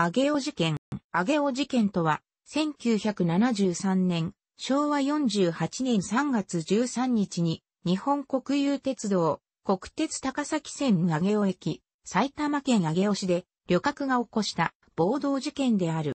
アゲオ事件。アゲオ事件とは、1973年、昭和48年3月13日に、日本国有鉄道、国鉄高崎線アゲオ駅、埼玉県アゲオ市で、旅客が起こした暴動事件である。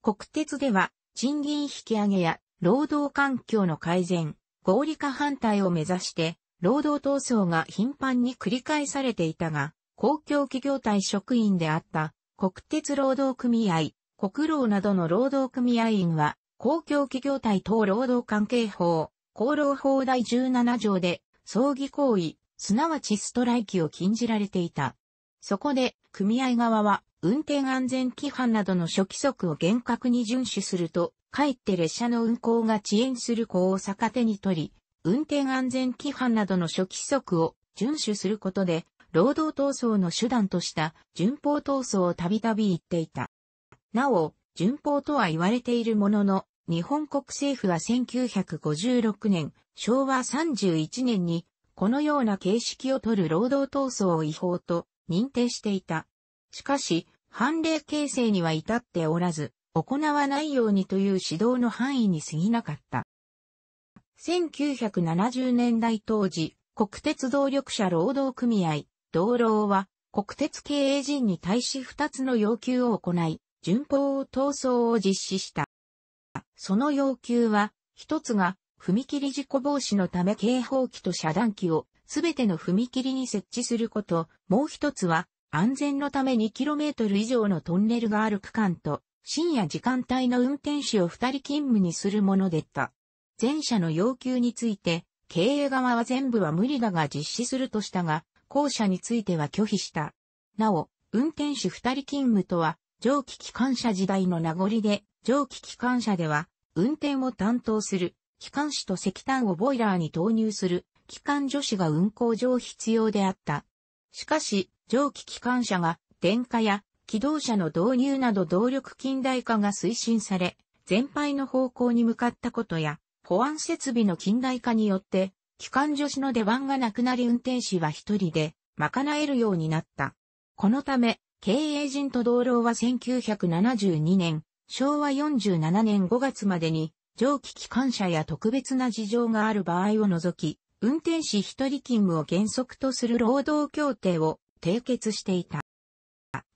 国鉄では、賃金引き上げや、労働環境の改善、合理化反対を目指して、労働闘争が頻繁に繰り返されていたが、公共企業体職員であった国鉄労働組合、国労などの労働組合員は、公共企業体等労働関係法、厚労法第17条で、葬儀行為、すなわちストライキを禁じられていた。そこで、組合側は、運転安全規範などの諸規則を厳格に遵守すると、かえって列車の運行が遅延する子を逆手に取り、運転安全規範などの諸規則を遵守することで、労働闘争の手段とした順法闘争をたびたび言っていた。なお、順法とは言われているものの、日本国政府は1956年、昭和31年に、このような形式を取る労働闘争を違法と認定していた。しかし、判例形成には至っておらず、行わないようにという指導の範囲に過ぎなかった。1970年代当時、国鉄動力者労働組合、道路は国鉄経営陣に対し2つの要求を行い、順法を闘争を実施した。その要求は、一つが、踏切事故防止のため警報器と遮断機をすべての踏切に設置すること、もう一つは、安全のため 2km 以上のトンネルがある区間と、深夜時間帯の運転手を二人勤務にするものでった。前者の要求について、経営側は全部は無理だが実施するとしたが、後者については拒否した。なお、運転手二人勤務とは、蒸気機関車時代の名残で、蒸気機関車では、運転を担当する、機関士と石炭をボイラーに投入する、機関助士が運行上必要であった。しかし、蒸気機関車が、電化や、機動車の導入など動力近代化が推進され、全廃の方向に向かったことや、保安設備の近代化によって、機関助手の出番がなくなり運転士は一人で賄えるようになった。このため、経営陣と同僚は1972年、昭和47年5月までに、蒸気機関車や特別な事情がある場合を除き、運転士一人勤務を原則とする労働協定を締結していた。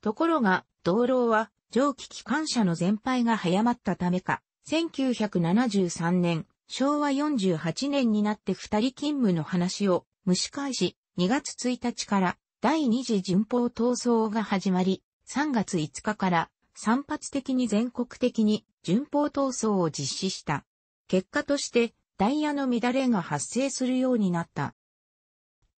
ところが、同僚は蒸気機関車の全廃が早まったためか、1973年、昭和48年になって二人勤務の話を蒸し返し、2月1日から第二次巡報闘争が始まり、3月5日から散発的に全国的に巡報闘争を実施した。結果としてダイヤの乱れが発生するようになった。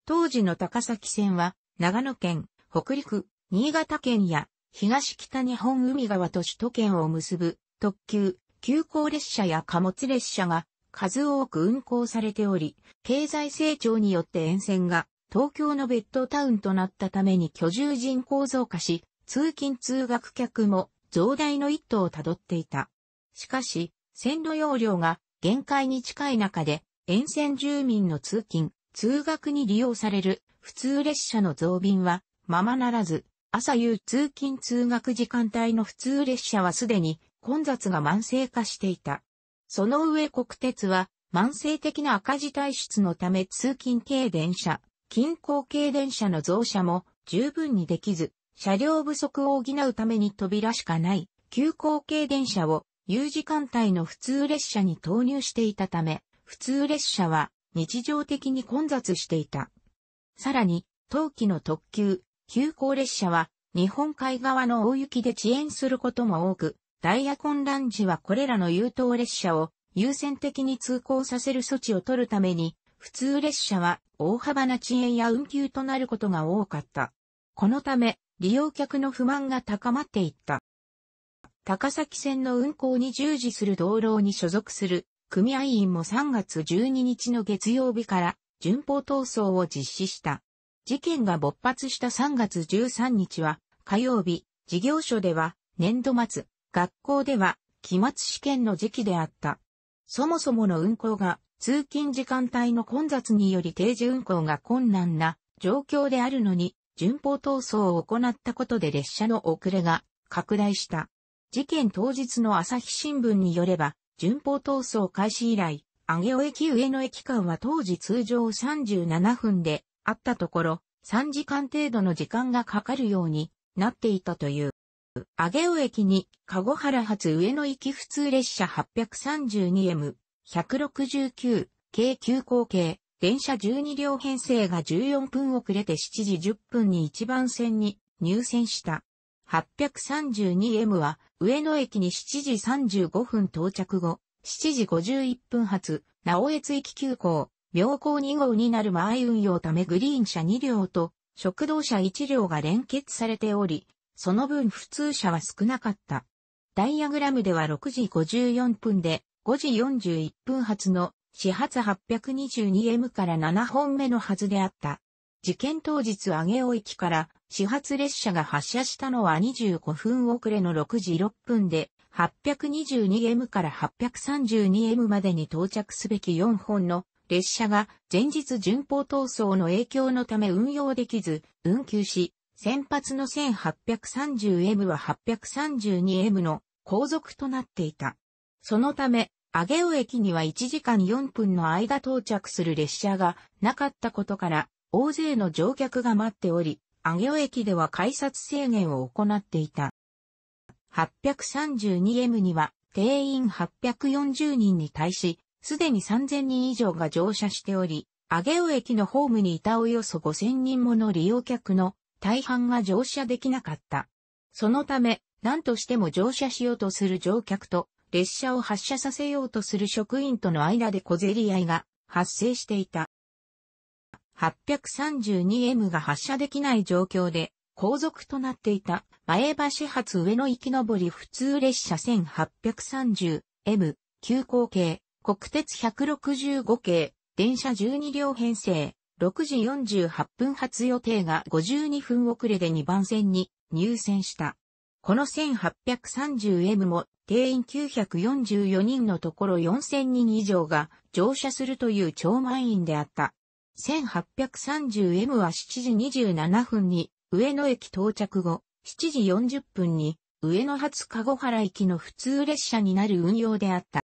当時の高崎線は長野県、北陸、新潟県や東北日本海側と首都圏を結ぶ特急、急行列車や貨物列車が数多く運行されており、経済成長によって沿線が東京のベッドタウンとなったために居住人口増加し、通勤通学客も増大の一途をたどっていた。しかし、線路容量が限界に近い中で、沿線住民の通勤、通学に利用される普通列車の増便はままならず、朝夕通勤通学時間帯の普通列車はすでに混雑が慢性化していた。その上国鉄は、慢性的な赤字体質のため通勤軽電車、近郊軽電車の増車も十分にできず、車両不足を補うために扉しかない急行軽電車を有時間帯の普通列車に投入していたため、普通列車は日常的に混雑していた。さらに、冬季の特急、急行列車は日本海側の大雪で遅延することも多く、ダイヤ混乱時はこれらの優等列車を優先的に通行させる措置を取るために、普通列車は大幅な遅延や運休となることが多かった。このため、利用客の不満が高まっていった。高崎線の運行に従事する道路に所属する組合員も3月12日の月曜日から順法闘争を実施した。事件が勃発した3月13日は火曜日、事業所では年度末、学校では期末試験の時期であった。そもそもの運行が通勤時間帯の混雑により定時運行が困難な状況であるのに、順法闘争を行ったことで列車の遅れが拡大した。事件当日の朝日新聞によれば、順法闘争開始以来、上尾駅上野駅間は当時通常37分であったところ、3時間程度の時間がかかるようになっていたという。上尾駅に、籠原発上野行き普通列車 832M、169、京急行系、電車12両編成が14分遅れて7時10分に1番線に入線した。832M は上野駅に7時35分到着後、7時51分発、直江津駅急行、妙高2号になる前運用ためグリーン車2両と、食堂車1両が連結されており、その分普通車は少なかった。ダイアグラムでは6時54分で5時41分発の始発 822M から7本目のはずであった。事件当日上尾駅から始発列車が発車したのは25分遅れの6時6分で 822M から 832M までに到着すべき4本の列車が前日巡航闘争の影響のため運用できず運休し先発の 1830M は 832M の後続となっていた。そのため、上尾駅には1時間4分の間到着する列車がなかったことから、大勢の乗客が待っており、上尾駅では改札制限を行っていた。832M には定員840人に対し、すでに3000人以上が乗車しており、上尾駅のホームにいたおよそ5000人もの利用客の大半が乗車できなかった。そのため、何としても乗車しようとする乗客と、列車を発車させようとする職員との間で小競り合いが発生していた。832M が発車できない状況で、後続となっていた前橋発上野行き上り普通列車 1830M 急行系国鉄165系電車12両編成6時48分発予定が52分遅れで2番線に入線した。この 1830M も定員944人のところ4000人以上が乗車するという超満員であった。1830M は7時27分に上野駅到着後、7時40分に上野発籠原行きの普通列車になる運用であった。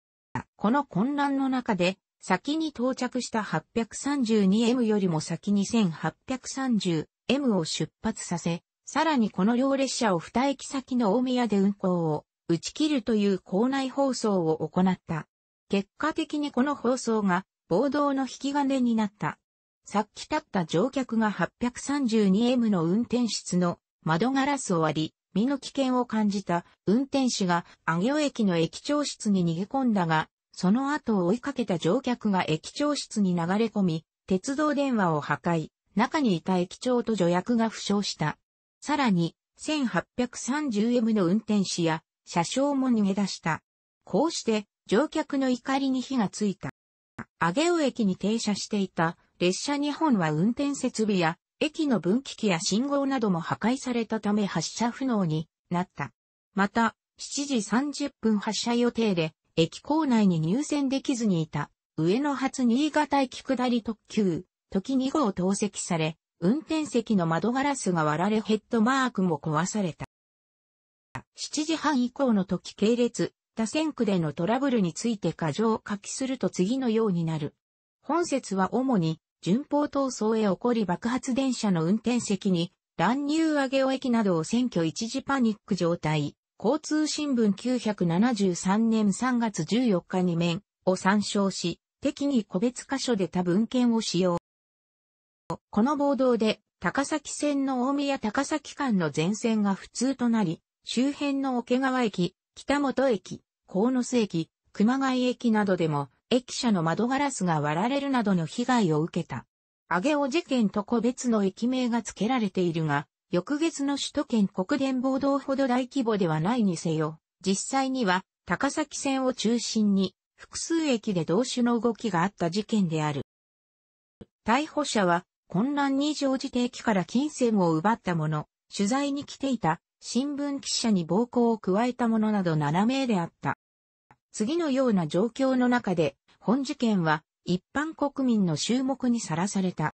この混乱の中で先に到着した 832M よりも先に 1830M を出発させ、さらにこの両列車を2駅先の大宮で運行を打ち切るという校内放送を行った。結果的にこの放送が暴動の引き金になった。さっき立った乗客が 832M の運転室の窓ガラスを割り、身の危険を感じた運転士が上尾駅の駅長室に逃げ込んだが、その後を追いかけた乗客が駅長室に流れ込み、鉄道電話を破壊、中にいた駅長と助役が負傷した。さらに、1830M の運転士や車掌も逃げ出した。こうして、乗客の怒りに火がついた。上尾駅に停車していた列車2本は運転設備や駅の分岐器や信号なども破壊されたため発車不能になった。また、7時30分発車予定で駅構内に入線できずにいた、上野発新潟駅下り特急、時2号投石され、運転席の窓ガラスが割られヘッドマークも壊された。7時半以降の時系列、多線区でのトラブルについて過剰を書きすると次のようになる。本節は主に、順法闘争へ起こり爆発電車の運転席に、乱入上げ尾駅などを選挙一時パニック状態。交通新聞973年3月14日に面を参照し、適宜個別箇所で多文献を使用。この暴動で、高崎線の大宮高崎間の全線が不通となり、周辺の桶川駅、北本駅、鴻巣駅、熊谷駅などでも、駅舎の窓ガラスが割られるなどの被害を受けた。上尾事件と個別の駅名が付けられているが、翌月の首都圏国電暴動ほど大規模ではないにせよ、実際には高崎線を中心に複数駅で同種の動きがあった事件である。逮捕者は混乱に乗じて駅から金銭を奪ったもの、取材に来ていた新聞記者に暴行を加えたものなど7名であった。次のような状況の中で、本事件は一般国民の注目にさらされた。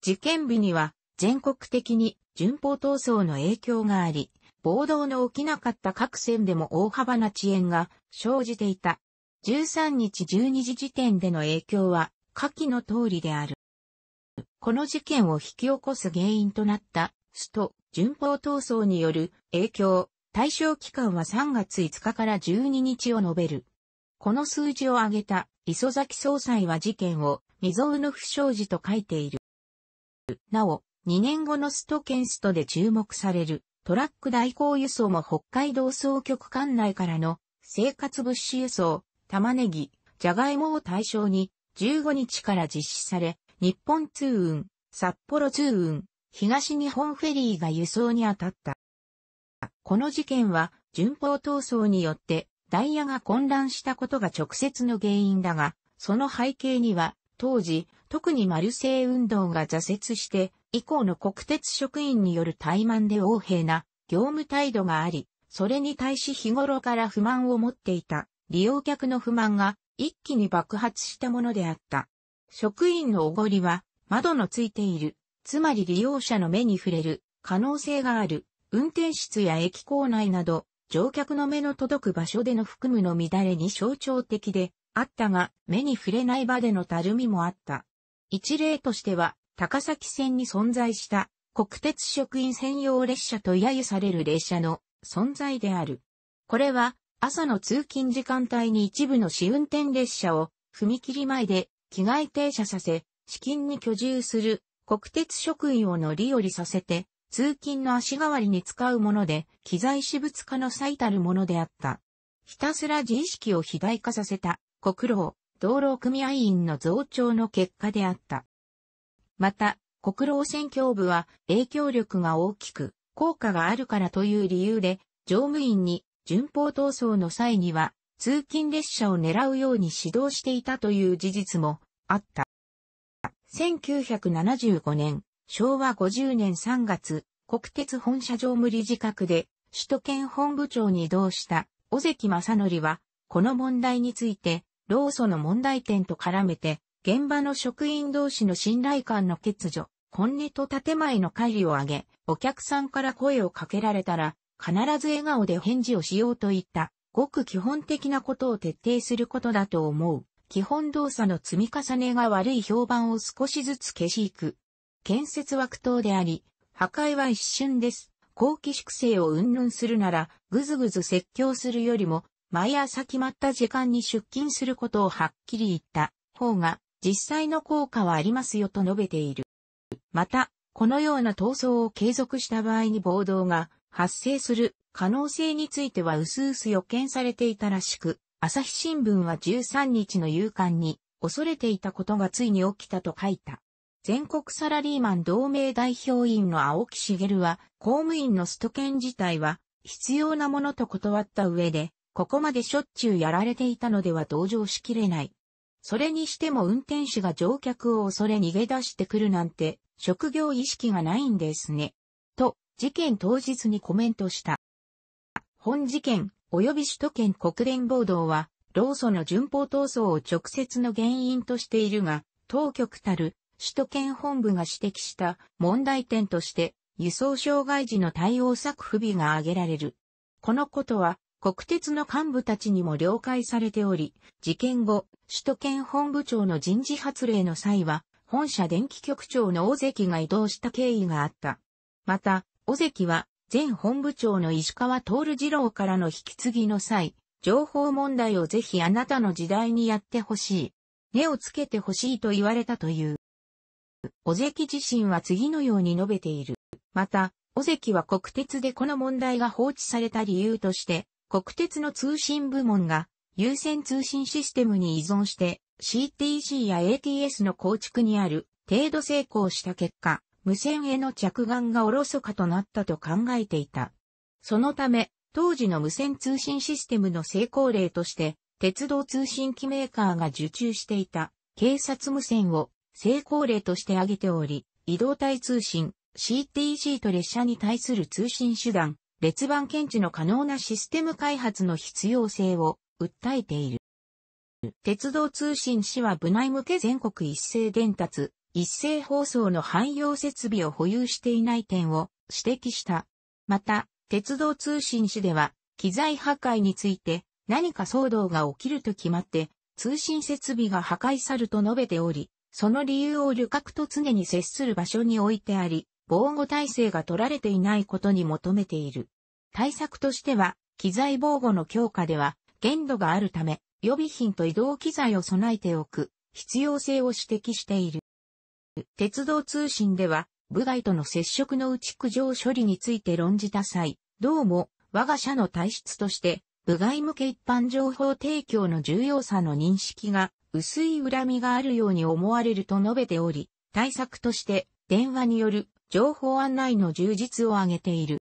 事件日には全国的に順法闘争の影響があり、暴動の起きなかった各線でも大幅な遅延が生じていた。13日12時時点での影響は下記の通りである。この事件を引き起こす原因となった首都順法闘争による影響、対象期間は3月5日から12日を述べる。この数字を挙げた磯崎総裁は事件を未曾有の不祥事と書いている。なお、2年後のストケンストで注目されるトラック代行輸送も北海道総局管内からの生活物資輸送、玉ねぎ、じゃがいもを対象に15日から実施され、日本通運、札幌通運、東日本フェリーが輸送に当たった。この事件は順法闘争によってダイヤが混乱したことが直接の原因だが、その背景には当時特にマルセイ運動が挫折して以降の国鉄職員による怠慢で横柄な業務態度があり、それに対し日頃から不満を持っていた利用客の不満が一気に爆発したものであった。職員のおごりは窓のついている、つまり利用者の目に触れる可能性がある、運転室や駅構内など、乗客の目の届く場所での含むの乱れに象徴的であったが、目に触れない場でのたるみもあった。一例としては、高崎線に存在した国鉄職員専用列車と揶揄される列車の存在である。これは朝の通勤時間帯に一部の試運転列車を踏切前で着替え停車させ、資金に居住する国鉄職員を乗り降りさせて、通勤の足代わりに使うもので、機材私物化の最たるものであった。ひたすら自意識を肥大化させた、国労、道路組合員の増長の結果であった。また、国労選挙部は影響力が大きく、効果があるからという理由で、乗務員に順法闘争の際には、通勤列車を狙うように指導していたという事実もあった。1975年、昭和50年3月、国鉄本社常務理事閣で、首都圏本部長に移動した小関正則は、この問題について、労組の問題点と絡めて、現場の職員同士の信頼感の欠如、本音と建前の乖離を挙げ、お客さんから声をかけられたら、必ず笑顔で返事をしようといった、ごく基本的なことを徹底することだと思う。基本動作の積み重ねが悪い評判を少しずつ消し行く。建設枠等であり、破壊は一瞬です。後期粛清を云々するなら、ぐずぐず説教するよりも、毎朝決まった時間に出勤することをはっきり言った方が、実際の効果はありますよと述べている。また、このような闘争を継続した場合に暴動が発生する可能性については薄々予見されていたらしく、朝日新聞は13日の夕刊に恐れていたことがついに起きたと書いた。全国サラリーマン同盟代表員の青木茂は、公務員のスト権自体は必要なものと断った上で、ここまでしょっちゅうやられていたのでは同情しきれない。それにしても運転手が乗客を恐れ逃げ出してくるなんて、職業意識がないんですね。と、事件当日にコメントした。本事件、及び首都圏国連暴動は、老組の順法闘争を直接の原因としているが、当局たる首都圏本部が指摘した問題点として、輸送障害時の対応策不備が挙げられる。このことは、国鉄の幹部たちにも了解されており、事件後、首都圏本部長の人事発令の際は、本社電気局長の尾関が移動した経緯があった。また、尾関は、前本部長の石川徹二郎からの引き継ぎの際、情報問題をぜひあなたの時代にやってほしい。根をつけてほしいと言われたという。尾関自身は次のように述べている。また、尾関は国鉄でこの問題が放置された理由として、国鉄の通信部門が優先通信システムに依存して CTC や ATS の構築にある程度成功した結果、無線への着眼がおろそかとなったと考えていた。そのため、当時の無線通信システムの成功例として、鉄道通信機メーカーが受注していた警察無線を成功例として挙げており、移動体通信、CTC と列車に対する通信手段、列番検知の可能なシステム開発の必要性を訴えている。鉄道通信士は部内向け全国一斉伝達、一斉放送の汎用設備を保有していない点を指摘した。また、鉄道通信士では、機材破壊について何か騒動が起きると決まって、通信設備が破壊さると述べており、その理由を旅客と常に接する場所に置いてあり、防護体制が取られていないことに求めている。対策としては、機材防護の強化では、限度があるため、予備品と移動機材を備えておく、必要性を指摘している。鉄道通信では、部外との接触の内苦情処理について論じた際、どうも、我が社の体質として、部外向け一般情報提供の重要さの認識が薄い恨みがあるように思われると述べており、対策として電話による情報案内の充実を挙げている。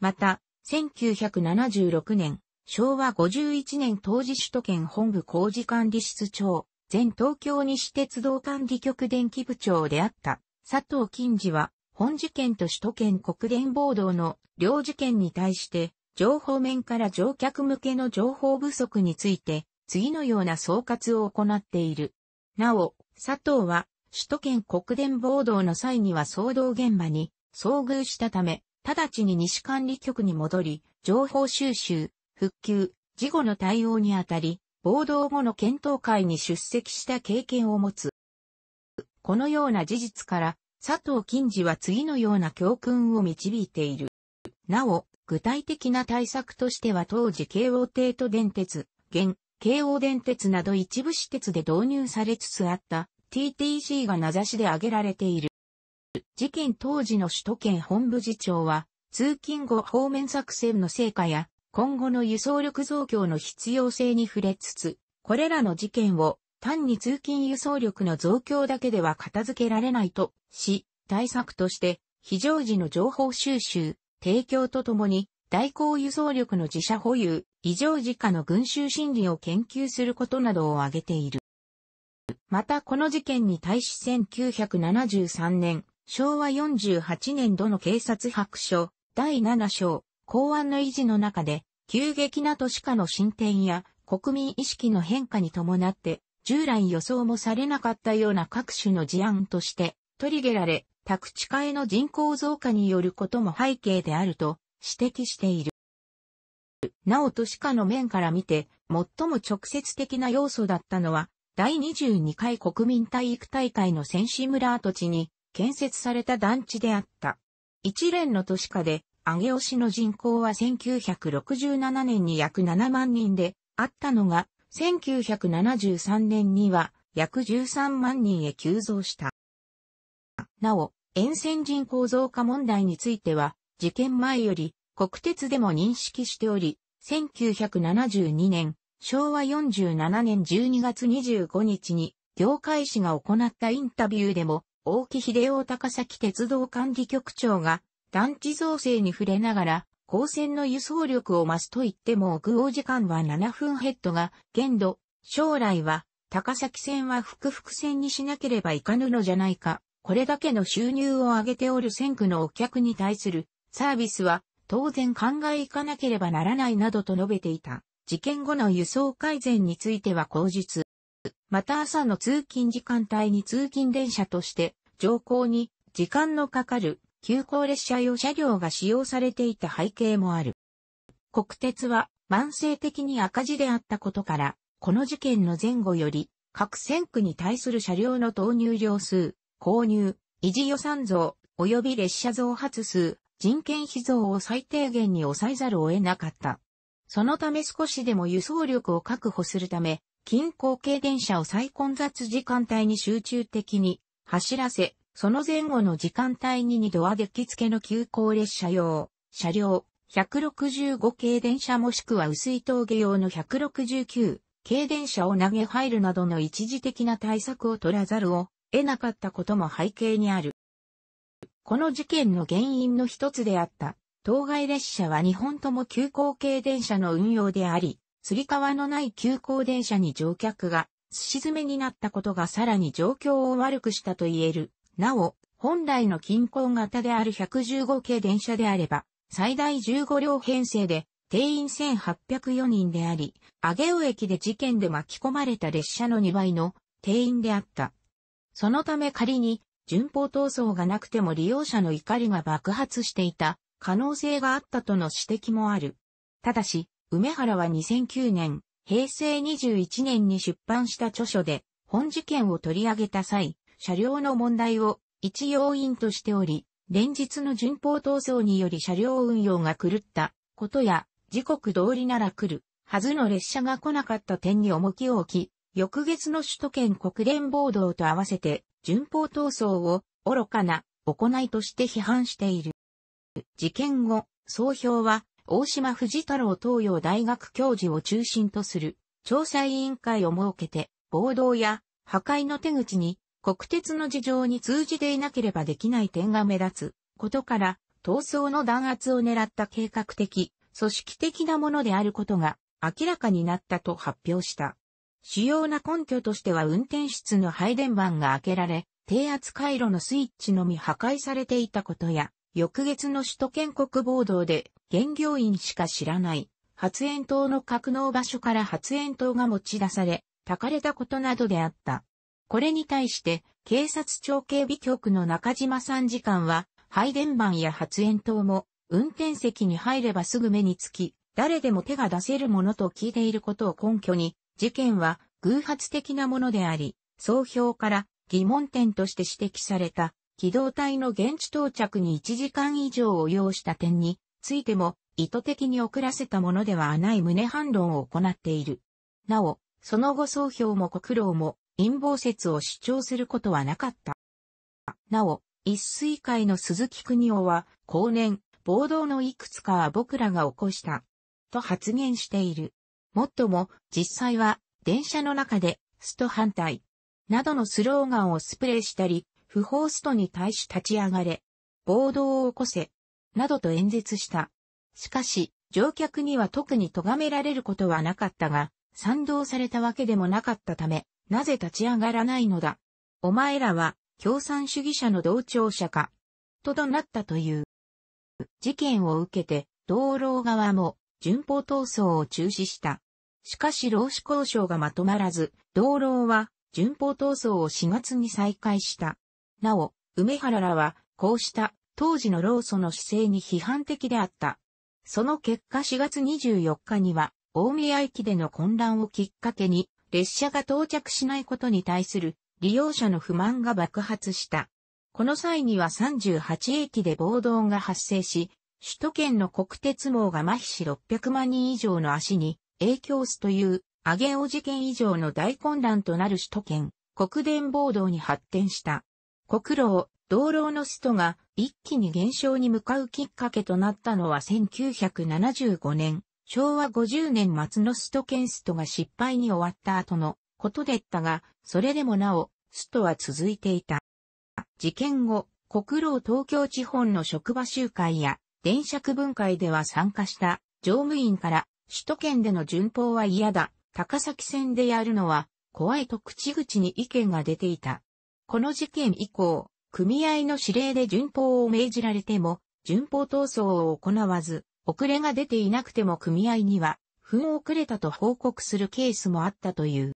また、1976年、昭和51年当時首都圏本部工事管理室長、前東京西鉄道管理局電気部長であった佐藤金次は、本事件と首都圏国連暴動の両事件に対して、情報面から乗客向けの情報不足について、次のような総括を行っている。なお、佐藤は、首都圏国電暴動の際には騒動現場に遭遇したため、直ちに西管理局に戻り、情報収集、復旧、事後の対応にあたり、暴動後の検討会に出席した経験を持つ。このような事実から、佐藤金次は次のような教訓を導いている。なお、具体的な対策としては当時京王帝都電鉄、現、京王電鉄など一部私鉄で導入されつつあった TTC が名指しで挙げられている。事件当時の首都圏本部次長は、通勤後方面作戦の成果や、今後の輸送力増強の必要性に触れつつ、これらの事件を単に通勤輸送力の増強だけでは片付けられないとし、対策として非常時の情報収集、提供とともに代行輸送力の自社保有、異常時下の群衆心理を研究することなどを挙げている。またこの事件に対し1973年、昭和48年度の警察白書第7章、公安の維持の中で、急激な都市化の進展や国民意識の変化に伴って、従来予想もされなかったような各種の事案として、取りれられ、宅地化への人口増加によることも背景であると指摘している。なお都市化の面から見て、最も直接的な要素だったのは、第22回国民体育大会の選手村跡地に建設された団地であった。一連の都市化で、上尾市の人口は1967年に約7万人であったのが、1973年には約13万人へ急増した。なお、沿線人口増加問題については、事件前より国鉄でも認識しており、1972年、昭和47年12月25日に、業界誌が行ったインタビューでも、大木秀夫高崎鉄道管理局長が、団地造成に触れながら、高専の輸送力を増すと言っても奥王時間は7分ヘッドが、限度、将来は、高崎線は複々線にしなければいかぬのじゃないか。これだけの収入を上げておる線区のお客に対するサービスは当然考えいかなければならないなどと述べていた。事件後の輸送改善については口述。また朝の通勤時間帯に通勤電車として乗降に時間のかかる急行列車用車両が使用されていた背景もある。国鉄は慢性的に赤字であったことから、この事件の前後より各線区に対する車両の投入量数、購入、維持予算増、及び列車増発数、人件費増を最低限に抑えざるを得なかった。そのため少しでも輸送力を確保するため、近郊系電車を再混雑時間帯に集中的に走らせ、その前後の時間帯に2度はデッキ付けの急行列車用、車両、165系電車もしくは薄い峠用の169系電車を投げ入るなどの一時的な対策を取らざるを得なかったことも背景にある。この事件の原因の一つであった当該列車は2本とも急行系電車の運用であり、すり革のない急行電車に乗客が、すし詰めになったことがさらに状況を悪くしたと言える。なお、本来の近郊型である115系電車であれば、最大15両編成で、定員1804人であり、上尾駅で事件で巻き込まれた列車の2倍の定員であった。そのため仮に、順法闘争がなくても利用者の怒りが爆発していた可能性があったとの指摘もある。ただし、梅原は2009年、平成21年に出版した著書で、本事件を取り上げた際、車両の問題を一要因としており、連日の巡法闘争により車両運用が狂ったことや、時刻通りなら来るはずの列車が来なかった点に重きを置き、翌月の首都圏国連暴動と合わせて、巡法闘争を愚かな行いとして批判している。事件後、総評は、大島藤太郎東洋大学教授を中心とする調査委員会を設けて、暴動や破壊の手口に国鉄の事情に通じていなければできない点が目立つことから、闘争の弾圧を狙った計画的、組織的なものであることが明らかになったと発表した。主要な根拠としては運転室の配電盤が開けられ、低圧回路のスイッチのみ破壊されていたことや、翌月の首都圏国暴動で、現業員しか知らない、発煙筒の格納場所から発煙筒が持ち出され、焚かれたことなどであった。これに対して、警察庁警備局の中島参事官は、配電盤や発煙筒も、運転席に入ればすぐ目につき、誰でも手が出せるものと聞いていることを根拠に、事件は偶発的なものであり、総評から疑問点として指摘された。機動隊の現地到着に1時間以上を要した点についても意図的に遅らせたものではない胸反論を行っている。なお、その後総評も国労も陰謀説を主張することはなかった。なお、一水会の鈴木国夫は、後年、暴動のいくつかは僕らが起こした、と発言している。もっとも、実際は、電車の中で、スト反対、などのスローガンをスプレーしたり、不法ストに対し立ち上がれ、暴動を起こせ、などと演説した。しかし、乗客には特に咎められることはなかったが、賛同されたわけでもなかったため、なぜ立ち上がらないのだ。お前らは、共産主義者の同調者か、とどなったという。事件を受けて、道路側も、順法闘争を中止した。しかし労使交渉がまとまらず、道路は、順法闘争を4月に再開した。なお、梅原らは、こうした当時の老祖の姿勢に批判的であった。その結果4月24日には、大宮駅での混乱をきっかけに、列車が到着しないことに対する利用者の不満が爆発した。この際には38駅で暴動が発生し、首都圏の国鉄網が麻痺し600万人以上の足に影響すという、ゲオ事件以上の大混乱となる首都圏、国電暴動に発展した。国労、道労のストが一気に減少に向かうきっかけとなったのは1975年、昭和50年末のスト県ストが失敗に終わった後のことでったが、それでもなお、ストは続いていた。事件後、国労東京地方の職場集会や電車区分会では参加した乗務員から首都圏での巡報は嫌だ、高崎線でやるのは怖いと口々に意見が出ていた。この事件以降、組合の指令で順法を命じられても、順法闘争を行わず、遅れが出ていなくても組合には、分遅れたと報告するケースもあったという。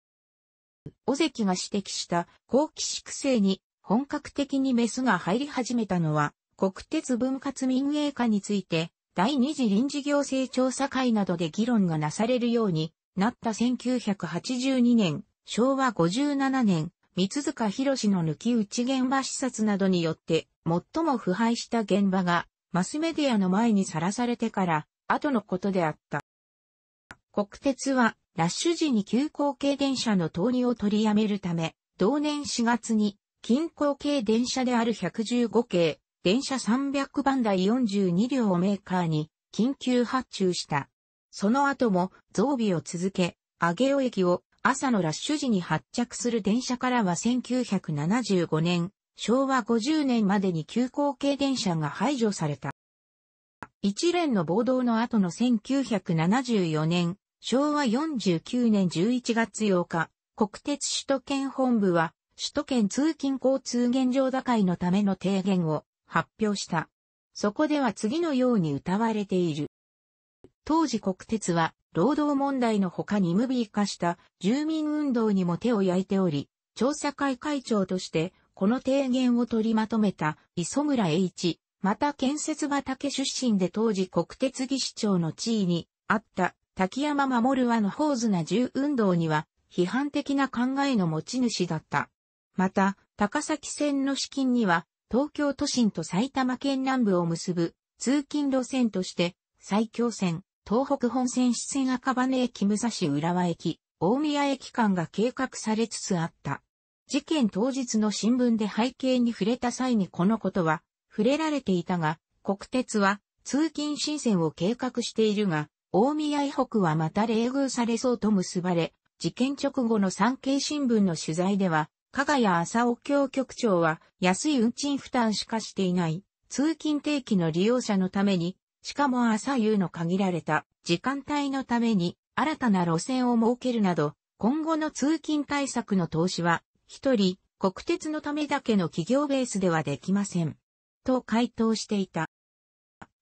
尾関が指摘した後期粛清に本格的にメスが入り始めたのは、国鉄分割民営化について、第二次臨時行政調査会などで議論がなされるようになった1982年、昭和57年、三塚博士の抜き打ち現場視察などによって、最も腐敗した現場が、マスメディアの前にさらされてから、後のことであった。国鉄は、ラッシュ時に急行系電車の投入を取りやめるため、同年4月に、近郊系電車である115系、電車300番台42両をメーカーに緊急発注した。その後も増備を続け、上尾駅を朝のラッシュ時に発着する電車からは1975年、昭和50年までに急行系電車が排除された。一連の暴動の後の1974年、昭和49年11月8日、国鉄首都圏本部は、首都圏通勤交通現状打開のための提言を発表した。そこでは次のように歌われている。当時国鉄は労働問題の他にムビー化した住民運動にも手を焼いており、調査会会長としてこの提言を取りまとめた磯村栄一、また建設畑出身で当時国鉄技師長の地位にあった滝山守はの法図な住運動には批判的な考えの持ち主だった。また、高崎線の資金には東京都心と埼玉県南部を結ぶ通勤路線として、最強線、東北本線四川赤羽駅武蔵浦和駅、大宮駅間が計画されつつあった。事件当日の新聞で背景に触れた際にこのことは触れられていたが、国鉄は通勤新線を計画しているが、大宮以北はまた冷遇されそうと結ばれ、事件直後の産経新聞の取材では、加賀谷浅尾教局長は安い運賃負担しかしていない、通勤定期の利用者のためにしかも朝夕の限られた時間帯のために新たな路線を設けるなど、今後の通勤対策の投資は、一人、国鉄のためだけの企業ベースではできません。と回答していた。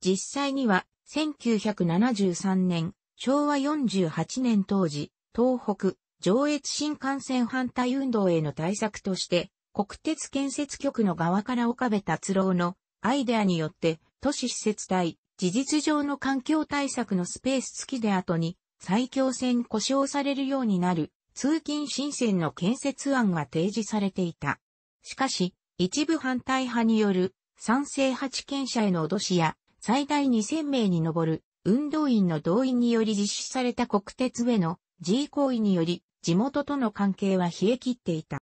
実際には、1973年、昭和48年当時、東北、上越新幹線反対運動への対策として、国鉄建設局の側から岡部達郎のアイデアによって、都市施設隊、事実上の環境対策のスペース付きで後に、埼京線故障されるようになる、通勤新線の建設案が提示されていた。しかし、一部反対派による、賛成八県者への脅しや、最大2000名に上る、運動員の動員により実施された国鉄への G 行為により、地元との関係は冷え切っていた。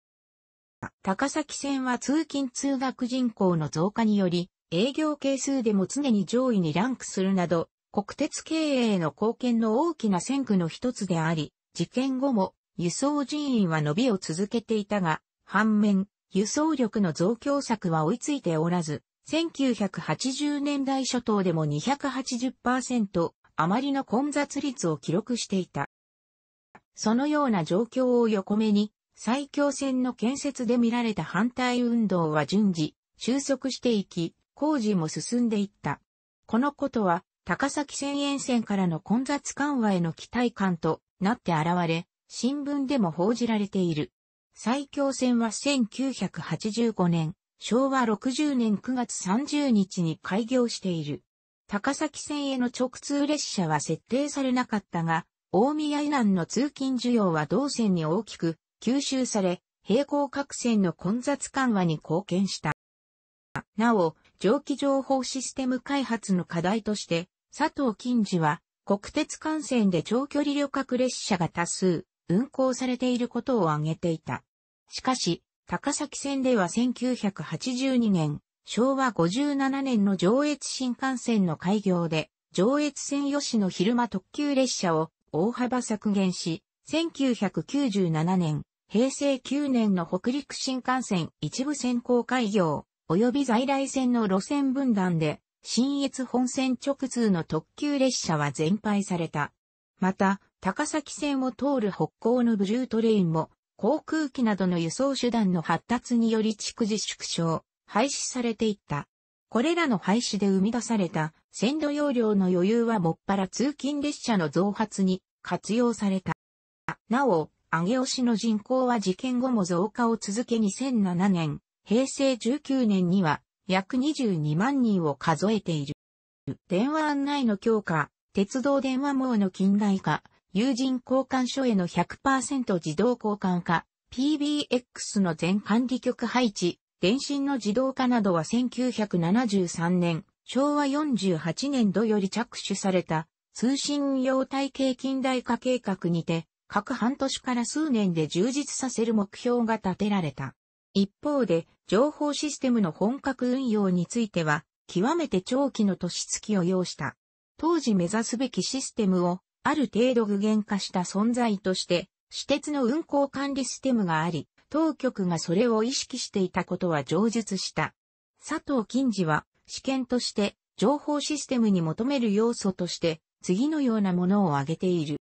高崎線は通勤通学人口の増加により、営業係数でも常に上位にランクするなど、国鉄経営の貢献の大きな戦区の一つであり、事件後も輸送人員は伸びを続けていたが、反面、輸送力の増強策は追いついておらず、1980年代初頭でも280%余りの混雑率を記録していた。そのような状況を横目に、最強線の建設で見られた反対運動は順次、収束していき、工事も進んでいった。このことは、高崎線沿線からの混雑緩和への期待感となって現れ、新聞でも報じられている。埼京線は1985年、昭和60年9月30日に開業している。高崎線への直通列車は設定されなかったが、大宮以南の通勤需要は同線に大きく吸収され、平行各線の混雑緩和に貢献した。なお、蒸気情報システム開発の課題として、佐藤金次は、国鉄幹線で長距離旅客列車が多数、運行されていることを挙げていた。しかし、高崎線では1982年、昭和57年の上越新幹線の開業で、上越線吉野昼間特急列車を大幅削減し、1997年、平成9年の北陸新幹線一部先行開業、及び在来線の路線分断で、新越本線直通の特急列車は全廃された。また、高崎線を通る北港のブルートレインも、航空機などの輸送手段の発達により逐次縮小、廃止されていった。これらの廃止で生み出された線路容量の余裕はもっぱら通勤列車の増発に活用された。なお、上尾市の人口は事件後も増加を続け2007年、平成19年には約22万人を数えている。電話案内の強化、鉄道電話網の近代化、友人交換所への100%自動交換化、PBX の全管理局配置、電信の自動化などは1973年、昭和48年度より着手された通信用体系近代化計画にて、各半年から数年で充実させる目標が立てられた。一方で、情報システムの本格運用については、極めて長期の年月を要した。当時目指すべきシステムを、ある程度具現化した存在として、私鉄の運行管理システムがあり、当局がそれを意識していたことは上述した。佐藤金次は、試験として、情報システムに求める要素として、次のようなものを挙げている。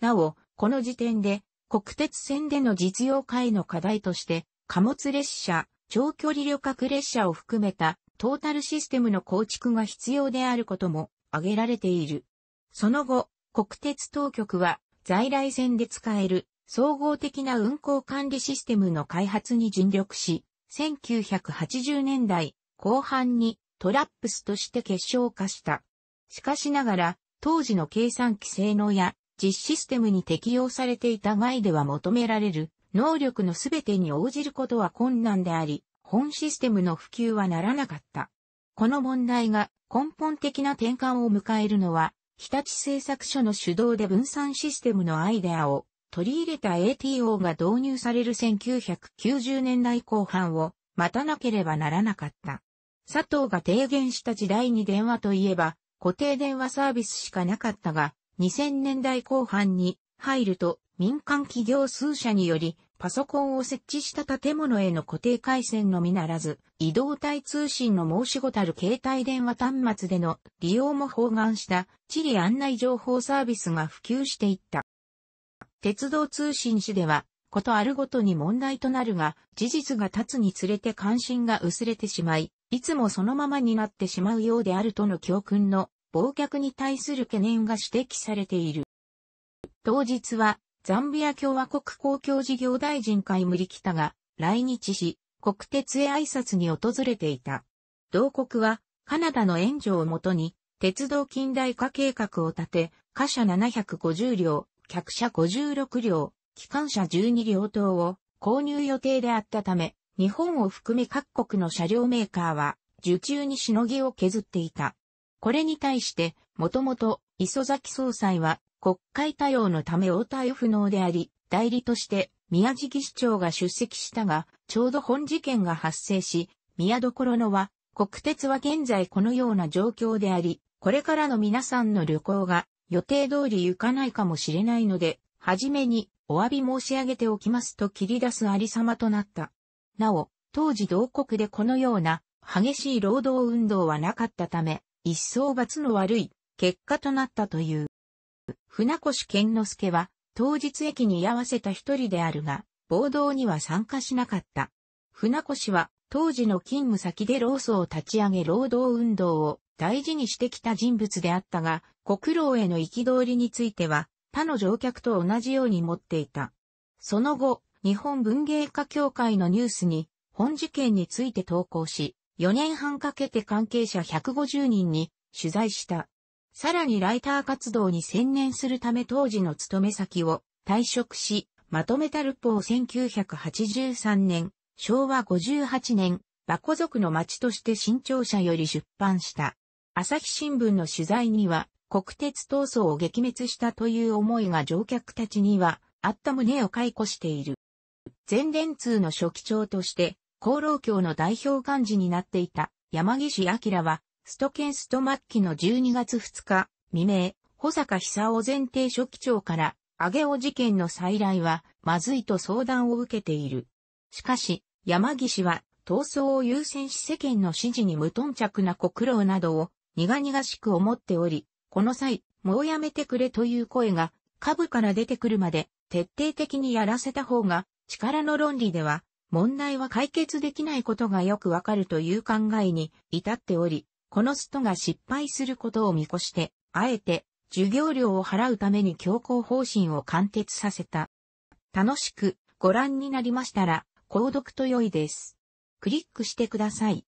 なお、この時点で、国鉄線での実用化への課題として、貨物列車、長距離旅客列車を含めたトータルシステムの構築が必要であることも挙げられている。その後、国鉄当局は在来線で使える総合的な運行管理システムの開発に尽力し、1980年代後半にトラップスとして結晶化した。しかしながら、当時の計算機性能や実システムに適用されていた外では求められる能力のすべてに応じることは困難であり、本システムの普及はならなかった。この問題が根本的な転換を迎えるのは、日立製作所の主導で分散システムのアイデアを取り入れた ATO が導入される1990年代後半を待たなければならなかった。佐藤が提言した時代に電話といえば固定電話サービスしかなかったが、2000年代後半に入ると民間企業数社により、パソコンを設置した建物への固定回線のみならず、移動体通信の申し子たる携帯電話端末での利用も包含した地理案内情報サービスが普及していった。鉄道通信誌では、ことあるごとに問題となるが、事実が経つにつれて関心が薄れてしまい、いつもそのままになってしまうようであるとの教訓の、忘却に対する懸念が指摘されている。当日は、ザンビア共和国公共事業大臣会無理北が来日し、国鉄へ挨拶に訪れていた。同国はカナダの援助をもとに鉄道近代化計画を立て、貨車750両、客車56両、機関車12両等を購入予定であったため、日本を含め各国の車両メーカーは受注にしのぎを削っていた。これに対して、もともと磯崎総裁は国会対応のため応対不能であり、代理として宮敷市長が出席したが、ちょうど本事件が発生し、宮所のは、国鉄は現在このような状況であり、これからの皆さんの旅行が予定通り行かないかもしれないので、はじめにお詫び申し上げておきますと切り出すありさまとなった。なお、当時同国でこのような激しい労働運動はなかったため、一層罰の悪い結果となったという。船越健之助は、当日駅に居合わせた一人であるが、暴動には参加しなかった。船越は、当時の勤務先で労組を立ち上げ労働運動を大事にしてきた人物であったが、国労への憤りについては、他の乗客と同じように持っていた。その後、日本文芸家協会のニュースに、本事件について投稿し、4年半かけて関係者150人に取材した。さらにライター活動に専念するため当時の勤め先を退職し、まとめたルポを1983年、昭和58年、バコ族の町として新潮社より出版した。朝日新聞の取材には、国鉄闘争を撃滅したという思いが乗客たちには、あった胸を解雇している。全電通の初期長として、厚労協の代表幹事になっていた山岸明は、ストケンスト末期の12月2日、未明、保坂久夫前提書記長から、上げお事件の再来は、まずいと相談を受けている。しかし、山岸は、闘争を優先し世間の支持に無頓着な苦労などを、苦々しく思っており、この際、もうやめてくれという声が、株から出てくるまで、徹底的にやらせた方が、力の論理では、問題は解決できないことがよくわかるという考えに至っており、このストが失敗することを見越して、あえて、授業料を払うために強行方針を貫徹させた。楽しくご覧になりましたら、購読と良いです。クリックしてください。